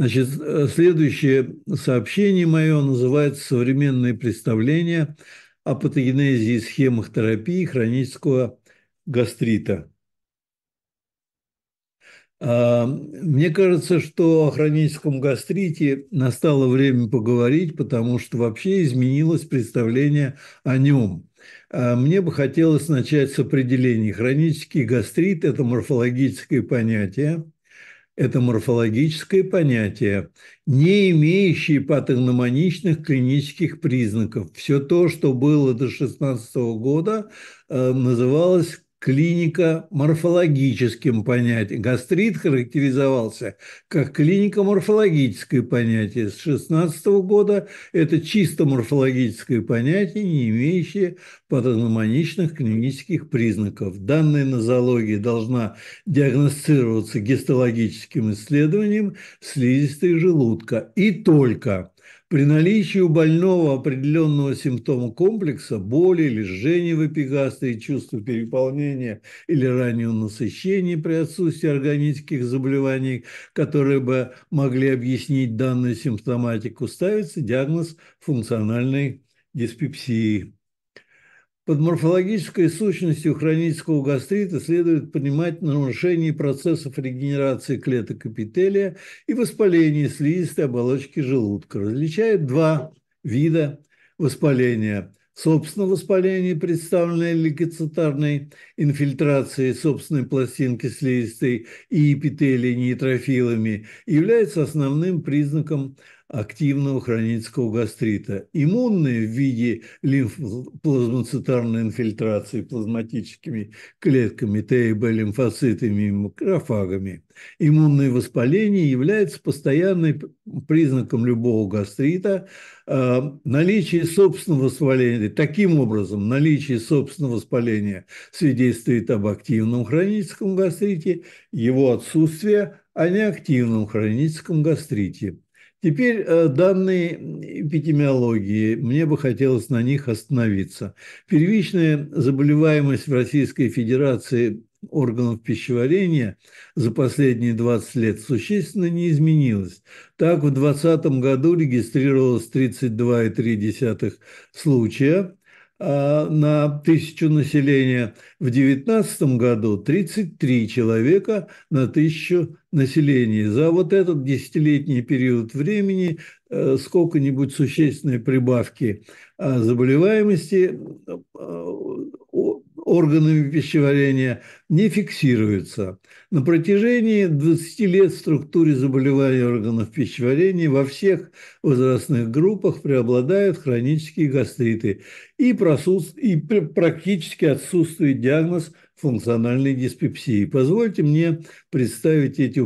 Значит, э, следующее сообщение мое называется «Современные представления о патогенезе и схемах терапии хронического гастрита». А, мне кажется, что о хроническом гастрите настало время поговорить, потому что вообще изменилось представление о нем. А, мне бы хотелось начать с определения: Хронический гастрит – это морфологическое понятие –– это морфологическое понятие, не имеющее патогномоничных клинических признаков. Все то, что было до 16 года, э, называлось клиника морфологическим понятием. Гастрит характеризовался как клиника морфологическое понятие. С 16 года это чисто морфологическое понятие, не имеющее патономоничных клинических признаков. Данная нозология должна диагностироваться гистологическим исследованием слизистой желудка и только при наличии у больного определенного симптома комплекса, боли или жжения в эпигастрии, чувство переполнения или раннего насыщения при отсутствии органических заболеваний, которые бы могли объяснить данную симптоматику, ставится диагноз функциональной диспепсии. Под морфологической сущностью хронического гастрита следует понимать нарушение процессов регенерации клеток эпителия и воспаление слизистой оболочки желудка. Различают два вида воспаления. Собственно, воспаление, представленное лейкоцитарной инфильтрацией собственной пластинки слизистой и эпителия нейтрофилами, является основным признаком активного хронического гастрита. Иммунные в виде лимфоплазмоцитарной инфильтрации плазматическими клетками, Т и Б лимфоцитами и макрофагами. Иммунное воспаление является постоянным признаком любого гастрита. А, наличие собственного воспаления, таким образом, наличие собственного воспаления свидетельствует об активном хроническом гастрите, его отсутствие о неактивном хроническом гастрите. Теперь э, данные эпидемиологии, мне бы хотелось на них остановиться. Первичная заболеваемость в Российской Федерации органов пищеварения за последние 20 лет существенно не изменилась. Так, в 2020 году регистрировалось 32,3 случая, Э, на тысячу населения в 2019 году 33 человека на тысячу населения. За вот этот десятилетний период времени э, сколько-нибудь существенной прибавки э, заболеваемости органами пищеварения не фиксируется. На протяжении 20 лет в структуре заболеваний органов пищеварения во всех возрастных группах преобладают хронические гастриты и, просутств... и практически отсутствует диагноз функциональной диспепсии. Позвольте мне представить эти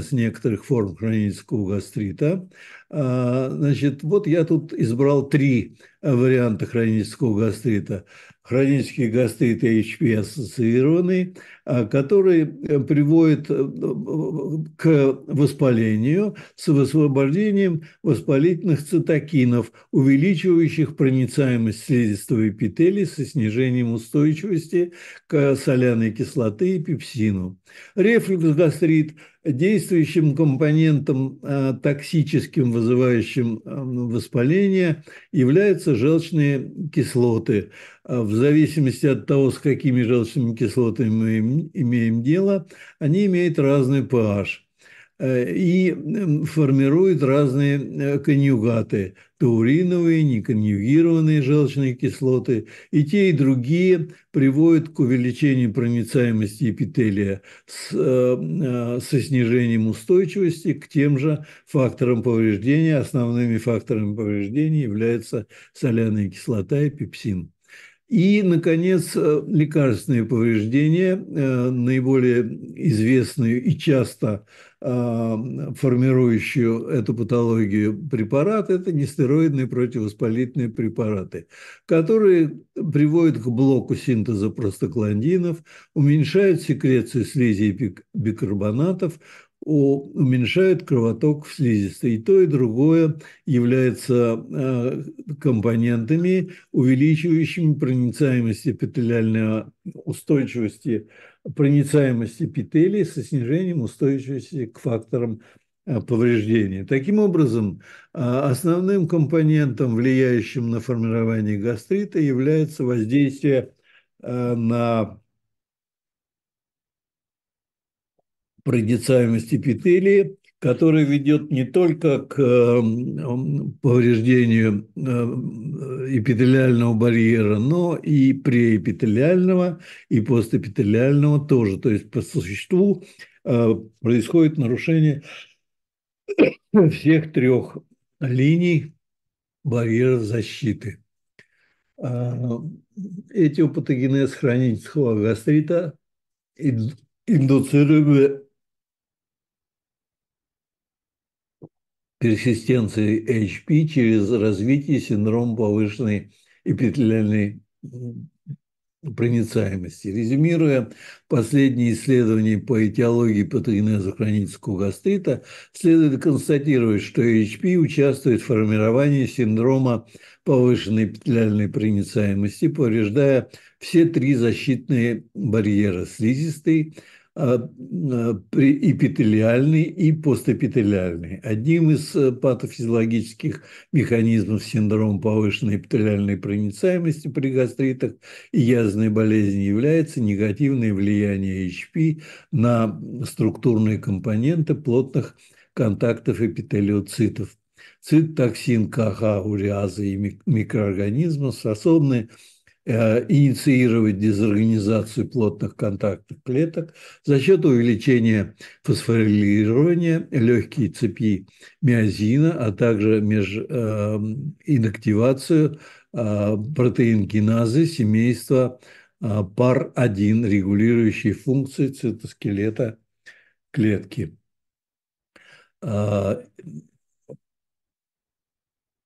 с некоторых форм хронического гастрита. А, значит, вот я тут избрал три варианта хронического гастрита хронические гастриты hps ассоциированный, а, который э, приводит э, к воспалению с высвобождением воспалительных цитокинов, увеличивающих проницаемость слизистого эпителия со снижением устойчивости к соляной кислоты и пепсину. Рефлюкс-гастрит действующим компонентом а, токсическим, вызывающим а, воспаление, являются желчные кислоты. А, в зависимости от того, с какими желчными кислотами мы имеем дело, они имеют разный pH. Э, и формируют разные э, конъюгаты – тауриновые, неконъюгированные желчные кислоты. И те, и другие приводят к увеличению проницаемости эпителия с, э, со снижением устойчивости к тем же факторам повреждения. Основными факторами повреждения являются соляная кислота и пепсин. И, наконец, э, лекарственные повреждения, э, наиболее известную и часто э, формирующую эту патологию препарат, это нестероидные противовоспалительные препараты, которые приводят к блоку синтеза простагландинов, уменьшают секрецию слизи и бикарбонатов, уменьшает кровоток в слизистой. И то, и другое является э, компонентами, увеличивающими проницаемость эпителиальной э, устойчивости, проницаемость эпителий со снижением устойчивости к факторам э, повреждения. Таким образом, основным компонентом, влияющим на формирование гастрита, является воздействие на проницаемость эпителия, который ведет не только к э, повреждению э, эпителиального барьера, но и преэпителиального, и постэпителиального тоже. То есть по существу э, происходит нарушение всех трех линий барьеров защиты. А, этиопатогенез хронического гастрита индуцируемый персистенции HP через развитие синдрома повышенной эпителиальной проницаемости. Резюмируя, последние исследования по этиологии патогенеза хронического гастрита, следует констатировать, что HP участвует в формировании синдрома повышенной эпителиальной проницаемости, повреждая все три защитные барьера – слизистый, а, а, эпителиальный и постэпителиальный. Одним из э, патофизиологических механизмов синдрома повышенной эпителиальной проницаемости при гастритах и язвенной болезни является негативное влияние HP на структурные компоненты плотных контактов эпителиоцитов. Цитотоксин КХ, уреазы и микроорганизмы способны Э, инициировать дезорганизацию плотных контактов клеток за счет увеличения фосфорилирования легкие цепи миозина, а также меж, э, инактивацию э, протеинкиназы семейства э, PAR1, регулирующей функции цитоскелета клетки. Э,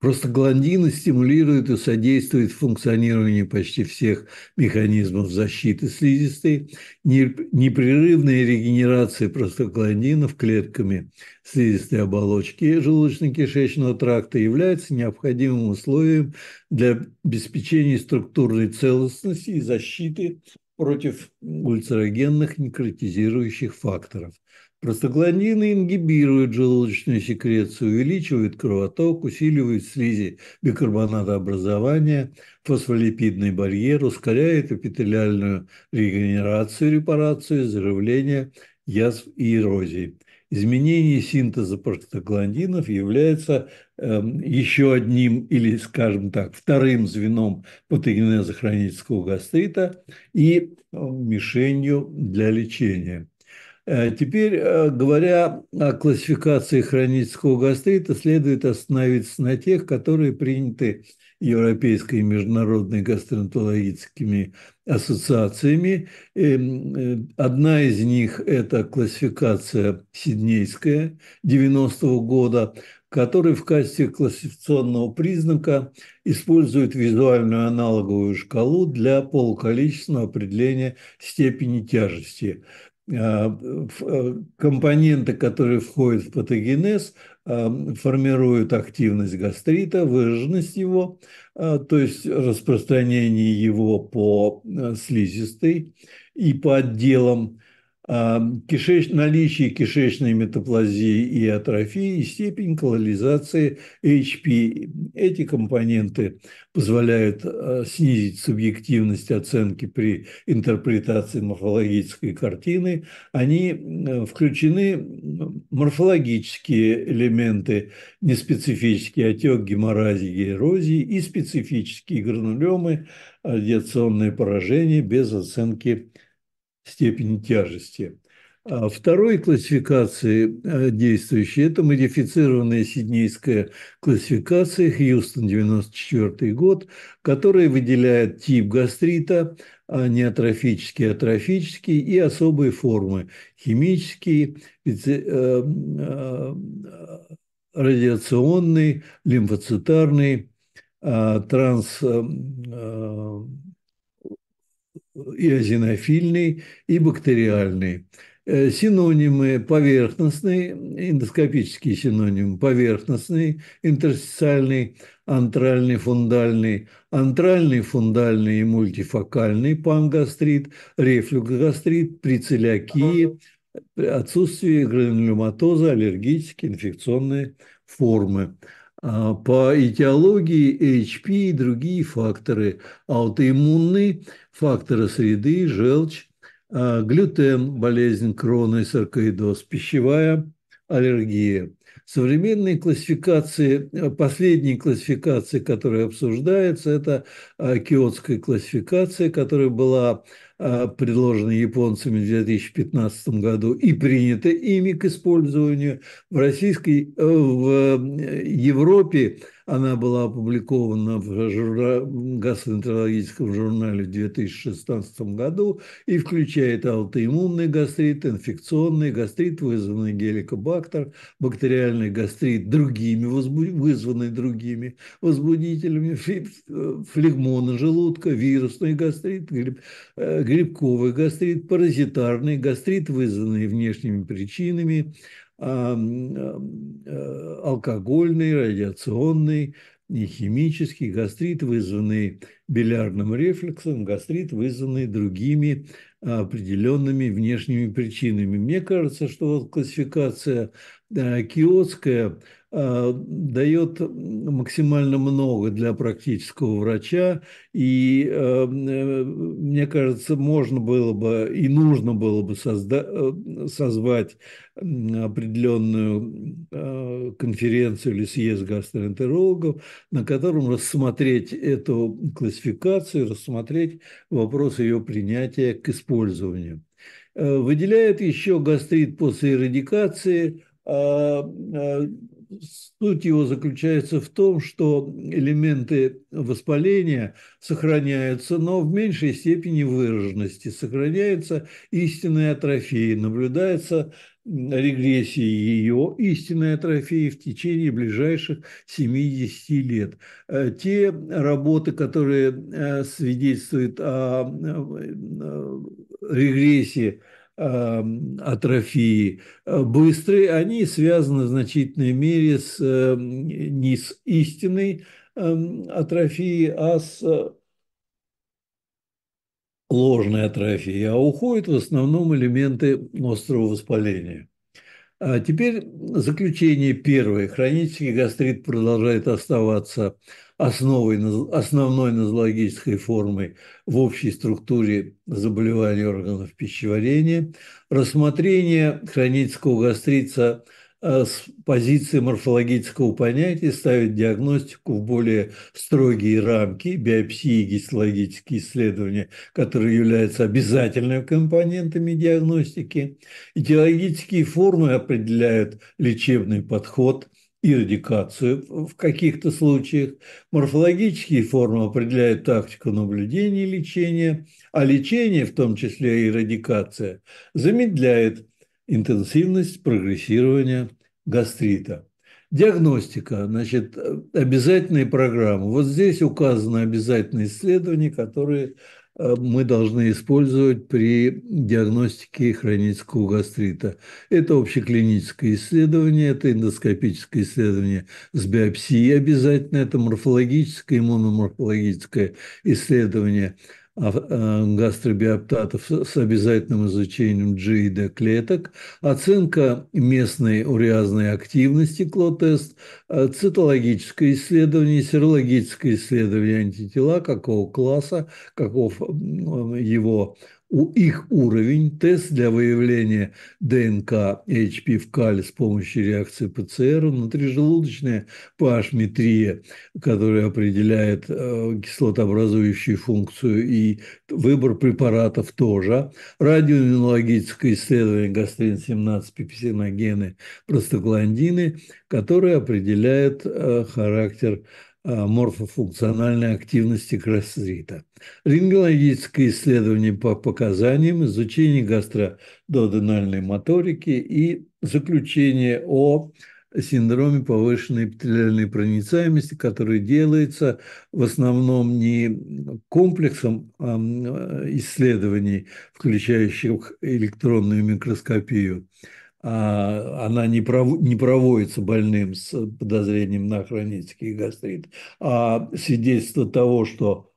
Просто гландины стимулируют и содействуют функционированию почти всех механизмов защиты слизистой, непрерывной регенерации простагландинов клетками слизистой оболочки желудочно-кишечного тракта является необходимым условием для обеспечения структурной целостности и защиты против ульцерогенных некротизирующих факторов. Простагландины ингибируют желудочную секрецию, увеличивают кровоток, усиливают слизи бикарбонатообразования, фосфолипидный барьер, ускоряют эпителиальную регенерацию, репарацию, заживление язв и эрозии. Изменение синтеза простагландинов является э, еще одним или, скажем так, вторым звеном патогенеза хронического гастрита и э, мишенью для лечения. Э, теперь, э, говоря о классификации хронического гастрита, следует остановиться на тех, которые приняты Европейской и международной гастроэнтерологическими ассоциациями. Эм, э, одна из них – это классификация Сиднейская 90-го года, который в качестве классификационного признака использует визуальную аналоговую шкалу для полуколичественного определения степени тяжести. Э, э, компоненты, которые входят в патогенез, э, формируют активность гастрита, выраженность его, то есть распространение его по слизистой и по отделам кишеч... наличие кишечной метаплазии и атрофии, степень колонизации HP. Эти компоненты позволяют э, снизить субъективность оценки при интерпретации морфологической картины. Они э, включены морфологические элементы, неспецифический отек, геморразии, эрозии и специфические гранулемы, радиационные э, поражения без оценки степени тяжести. А второй классификации э, действующей – это модифицированная сиднейская классификация Хьюстон, 94 год, которая выделяет тип гастрита, а неатрофический, атрофический и особые формы – химический, э, э, радиационный, лимфоцитарный, а, транс и и бактериальный. Э, синонимы поверхностный, эндоскопический синоним поверхностный, интерстициальный, антральный, фундальный, антральный, фундальный и мультифокальный пангастрит, рефлюксгастрит, прицелякия, отсутствие гранулематоза, аллергические, инфекционные формы. А, по этиологии HP и другие факторы аутоиммунные фактора среды, желчь, а, глютен, болезнь крона и саркоидоз, пищевая аллергия. Современные классификации, а, последние классификации, которые обсуждаются, это а, киотская классификация, которая была Э, предложенной японцами в 2015 году и принято ими к использованию. В российской, э, в э, Европе она была опубликована в журна... гастроэнтерологическом журнале в 2016 году и включает аутоиммунный гастрит, инфекционный гастрит, вызванный геликобактер, бактериальный гастрит другими, возбуд... вызванный другими возбудителями, флегмоны желудка, вирусный гастрит, грибковый гастрит, паразитарный, гастрит, вызванный внешними причинами, а, а, а, алкогольный, радиационный, нехимический, гастрит, вызванный билярным рефлексом, гастрит, вызванный другими определенными внешними причинами. Мне кажется, что вот классификация э, киотская э, дает максимально много для практического врача, и, э, мне кажется, можно было бы и нужно было бы созда- созвать определенную конференцию или съезд гастроэнтерологов, на котором рассмотреть эту классификацию, рассмотреть вопрос ее принятия к использованию использования. Э, выделяет еще гастрит после эрадикации, а, а, суть его заключается в том, что элементы воспаления сохраняются, но в меньшей степени выраженности. Сохраняется истинная атрофия, наблюдается регрессии ее истинной атрофии в течение ближайших 70 лет. Э, те работы, которые э, свидетельствуют о э, регрессии Эм, атрофии э, быстрые, они связаны в значительной мере с, эм, не с истинной эм, атрофией, а с э, ложной атрофией, а уходят в основном элементы острого воспаления. А теперь заключение первое. Хронический гастрит продолжает оставаться основой, основной нозологической формой в общей структуре заболеваний органов пищеварения. Рассмотрение хронического гастрита – Э, с позиции морфологического понятия ставит диагностику в более строгие рамки, биопсии и гистологические исследования, которые являются обязательными компонентами диагностики. Этиологические формы определяют лечебный подход – и радикацию в каких-то случаях. Морфологические формы определяют тактику наблюдения и лечения, а лечение, в том числе и радикация, замедляет интенсивность прогрессирования гастрита. Диагностика, значит, обязательные программы. Вот здесь указаны обязательные исследования, которые э, мы должны использовать при диагностике хронического гастрита. Это общеклиническое исследование, это эндоскопическое исследование с биопсией обязательно, это морфологическое, иммуноморфологическое исследование – а, а, гастробиоптатов с обязательным изучением GID e клеток, оценка местной уриазной активности клотест, а, цитологическое исследование, серологическое исследование антитела, какого класса, каков его у их уровень, тест для выявления ДНК HP в кале с помощью реакции ПЦР, внутрижелудочная pH-метрия, которая определяет э, кислотообразующую функцию и выбор препаратов тоже, радиоэнологическое исследование гастрин-17 пепсиногены простагландины, которое определяет э, характер Э, морфофункциональной активности гастрита. Рентгенологическое исследование по показаниям, изучение гастрододенальной моторики и заключение о синдроме повышенной эпителиальной проницаемости, который делается в основном не комплексом э, исследований, включающих электронную микроскопию, а, она не, пров... не проводится больным с подозрением на хронический гастрит, а свидетельство того, что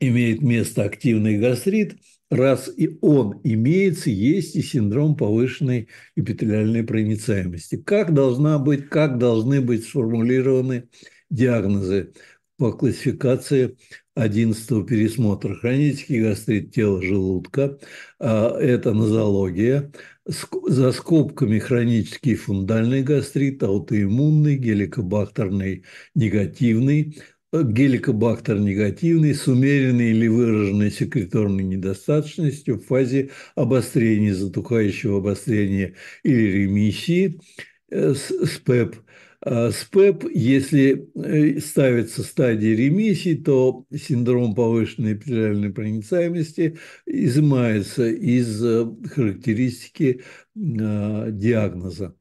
имеет место активный гастрит, раз и он имеется, есть и синдром повышенной эпителиальной проницаемости. Как, должна быть, как должны быть сформулированы диагнозы по классификации 11 пересмотра. Хронический гастрит тела желудка а, – это нозология. За скобками хронический фундальный гастрит, аутоиммунный, геликобактерный негативный, э, геликобактер негативный с умеренной или выраженной секреторной недостаточностью в фазе обострения, затухающего обострения или ремиссии э, с, с ПЭП а с ПЭП, если э, ставится стадия ремиссии, то синдром повышенной эпителиальной проницаемости изымается из э, характеристики э, диагноза.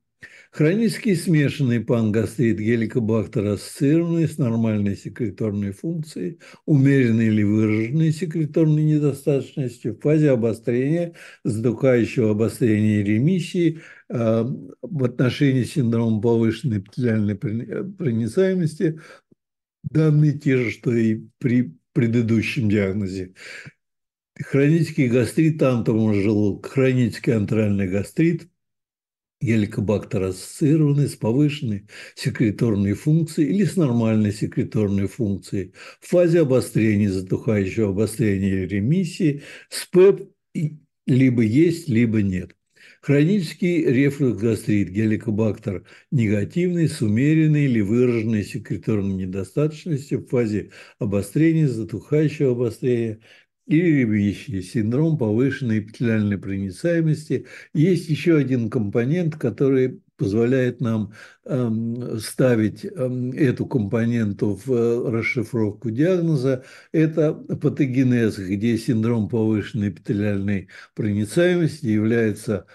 Хронический смешанный пангастрит геликобактер ассоциированный с нормальной секреторной функцией, умеренной или выраженной секреторной недостаточностью в фазе обострения, затухающего обострения и ремиссии – Эм, в отношении синдрома повышенной эпителиальной э, проницаемости данные те же, что и при предыдущем диагнозе. Хронический гастрит антомного желудка, хронический антральный гастрит, геликобактер ассоциированный с повышенной секреторной функцией или с нормальной секреторной функцией, в фазе обострения, затухающего обострения ремиссии, СПЭП либо есть, либо нет. Хронический рефлюкс-гастрит, геликобактер негативный, с умеренной или выраженной секреторной недостаточностью в фазе обострения, затухающего обострения, или ребящий синдром повышенной эпителиальной проницаемости. Есть еще один компонент, который позволяет нам эм, ставить эм, эту компоненту в э, расшифровку диагноза, это патогенез, где синдром повышенной эпителиальной проницаемости является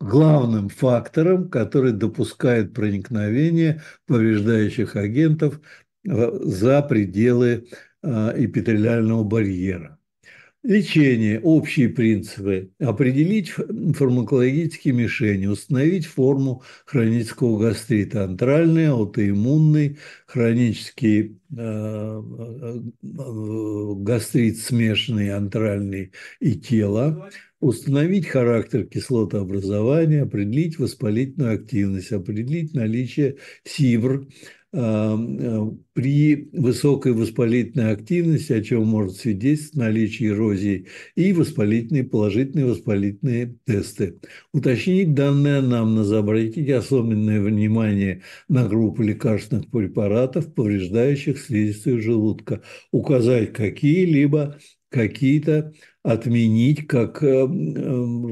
главным фактором, который допускает проникновение повреждающих агентов э, за пределы э, эпителиального барьера. Лечение, общие принципы, определить фармакологические мишени, установить форму хронического гастрита, антральный, аутоиммунный, хронический э, э, э, гастрит смешанный, антральный и тело, установить характер кислотообразования, определить воспалительную активность, определить наличие СИБР, Эм, э, при высокой воспалительной активности, о чем может свидетельствовать наличие эрозии, и воспалительные, положительные воспалительные тесты. Уточнить данные нам анамнез, обратить особенное внимание на группу лекарственных препаратов, повреждающих слизистую желудка, указать какие-либо какие-то отменить как э, э,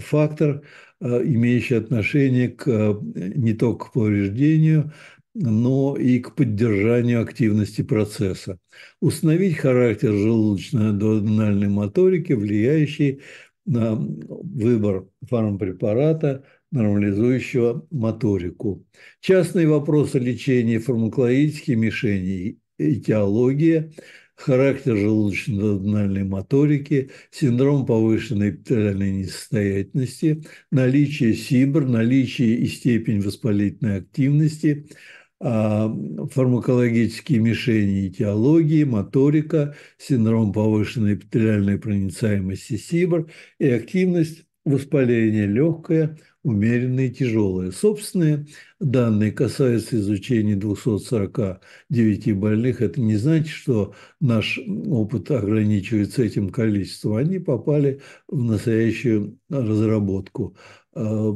фактор, имеющий отношение к, не только к повреждению, но и к поддержанию активности процесса. Установить характер желудочно-дуоденальной моторики, влияющий на выбор фармпрепарата, нормализующего моторику. Частные вопросы лечения фармакологических мишеней, этиология, характер желудочно-дуоденальной моторики, синдром повышенной эпителиальной несостоятельности, наличие СИБР, наличие и степень воспалительной активности – фармакологические мишени и моторика, синдром повышенной эпителиальной проницаемости СИБР и активность воспаления легкое, умеренное и тяжелое. Собственные данные касаются изучения 249 больных. Это не значит, что наш опыт ограничивается этим количеством. Они попали в настоящую разработку. Э,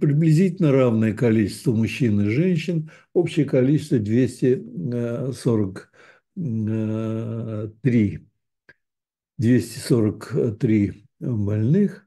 приблизительно равное количество мужчин и женщин, общее количество 243, 243 э, больных,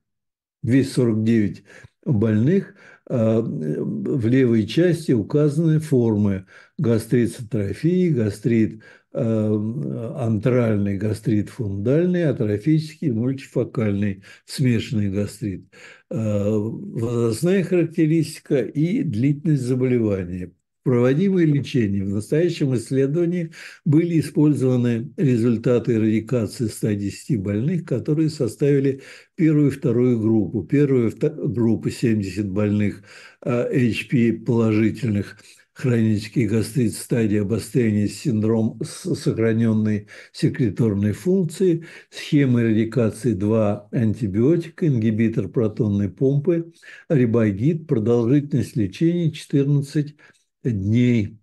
249 больных, э, в левой части указаны формы гастрит с атрофией, гастрит Э, антральный гастрит фундальный, атрофический, мультифокальный, смешанный гастрит. Э, возрастная характеристика и длительность заболевания. Проводимые лечения. В настоящем исследовании были использованы результаты эрадикации 110 больных, которые составили первую и вторую группу. Первую группу 70 больных э, HP положительных – хронический гастрит, стадия обострения, синдром сохраненной секреторной функции, схема эрадикации 2 антибиотика, ингибитор протонной помпы, рибогит, продолжительность лечения 14 дней.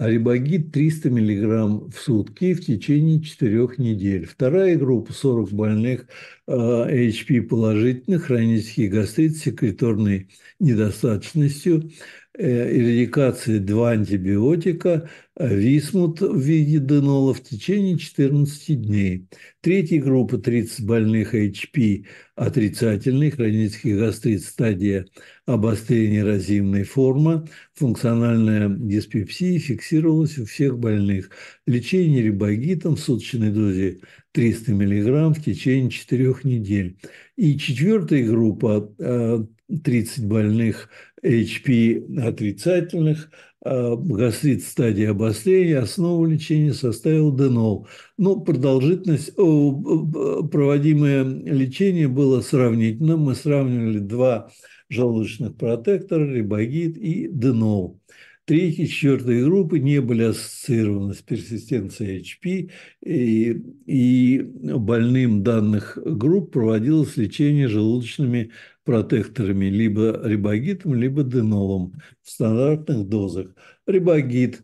арибагид 300 мг в сутки в течение 4 недель. Вторая группа 40 больных э, HP положительных, хронический гастрит с секреторной недостаточностью, э, два антибиотика висмут в виде денола в течение 14 дней. Третья группа 30 больных HP отрицательный, хронический гастрит, стадия обострения разимной формы, функциональная диспепсия фиксировалась у всех больных. Лечение рибагитом в суточной дозе 300 мг в течение 4 недель. И четвертая группа 30 э, больных HP отрицательных – а, гастрит стадии обострения, основу лечения составил денол. Но ну, продолжительность, э, э, э, проводимое лечение было сравнительно. Мы сравнивали два желудочных протектора, рибогит и денол. Третьей, четвертые группы не были ассоциированы с персистенцией HP, и, и больным данных групп проводилось лечение желудочными протекторами либо рибагитом, либо денолом в стандартных дозах. Рибагит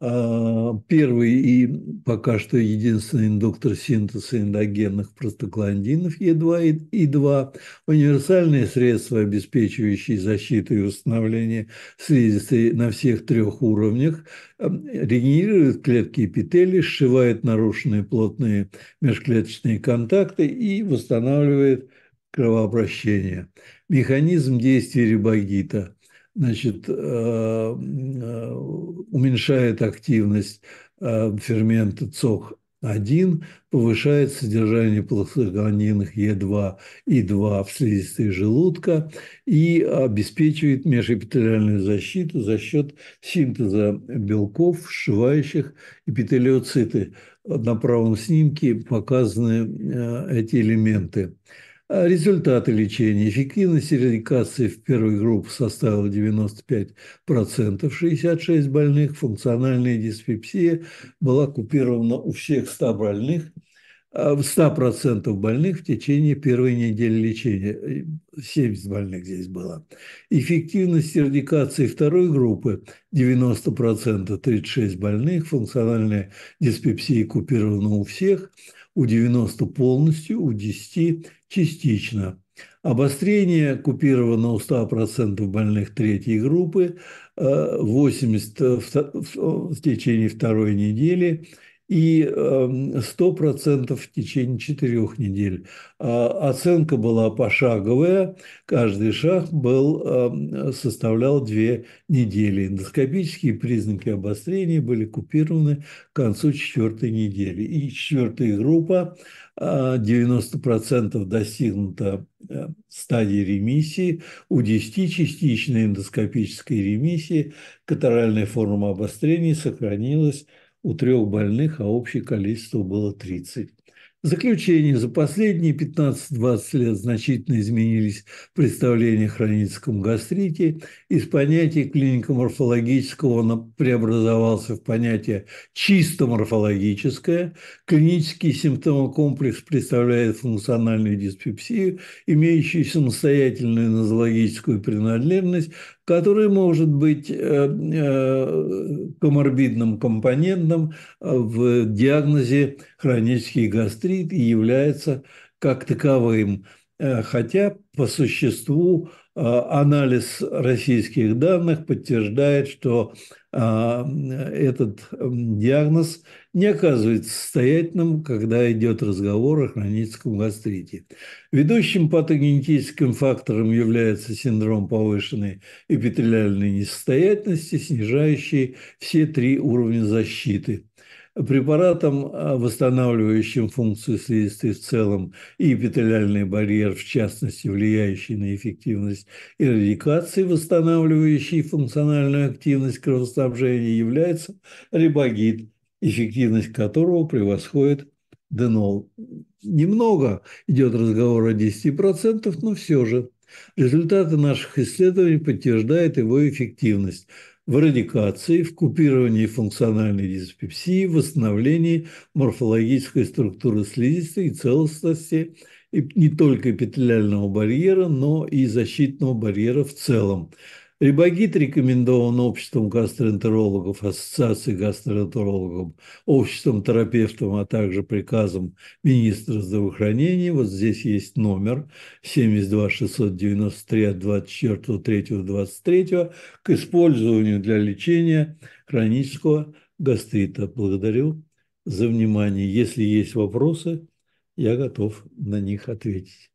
а, – первый и пока что единственный индуктор синтеза эндогенных простакландинов Е2 и 2, универсальные средства, обеспечивающие защиту и восстановление слизистой на всех трех уровнях, эм, регенерирует клетки эпителий, сшивает нарушенные плотные межклеточные контакты и восстанавливает – кровообращения. Механизм действия рибагита значит, э, э, уменьшает активность э, фермента ЦОК-1, повышает содержание плацебонинных Е2 и 2 в слизистой желудка и обеспечивает межэпителиальную защиту за счет синтеза белков, сшивающих эпителиоциты. На правом снимке показаны эти элементы. А результаты лечения. Эффективность эрадикации в первой группе составила 95%, 66 больных, функциональная диспепсия была купирована у всех 100 больных, 100% а больных в течение первой недели лечения. 70 больных здесь было. Эффективность эрадикации второй группы 90%, 36 больных, функциональная диспепсия купирована у всех, у 90 полностью, у 10 частично. Обострение купировано у 100% больных третьей группы, 80 э, э, в, в течение второй недели – и 100% эм, в течение четырех недель. А оценка была пошаговая, каждый шаг был, эм, составлял две недели. Эндоскопические признаки обострения были купированы к концу четвертой недели. И четвертая группа 90% а, достигнута э, стадии ремиссии, у 10 частичной эндоскопической ремиссии катаральная форма обострения сохранилась у трех больных, а общее количество было 30. В заключение. За последние 15-20 лет значительно изменились представления о хроническом гастрите. Из понятия клинико-морфологического он преобразовался в понятие чисто морфологическое. Клинический симптомокомплекс представляет функциональную диспепсию, имеющую самостоятельную нозологическую принадлежность, который может быть э, э, коморбидным компонентом э, в диагнозе хронический гастрит и является как таковым, хотя по существу а, анализ российских данных подтверждает, что а, этот диагноз не оказывается состоятельным, когда идет разговор о хроническом гастрите. Ведущим патогенетическим фактором является синдром повышенной эпителиальной несостоятельности, снижающий все три уровня защиты препаратом, а, восстанавливающим функцию слизистой в целом, и эпителиальный барьер, в частности, влияющий на эффективность эрадикации, восстанавливающий функциональную активность кровоснабжения, является рибагид, эффективность которого превосходит денол. Немного идет разговор о 10%, но все же. Результаты наших исследований подтверждают его эффективность – в радикации, в купировании функциональной диспепсии, в восстановлении морфологической структуры слизистой и целостности не только эпителиального барьера, но и защитного барьера в целом. Рибагит рекомендован обществом гастроэнтерологов, ассоциацией гастроэнтерологов, обществом терапевтов, а также приказом министра здравоохранения. Вот здесь есть номер 72-693 24 23 к использованию для лечения хронического гастрита. Благодарю за внимание. Если есть вопросы, я готов на них ответить.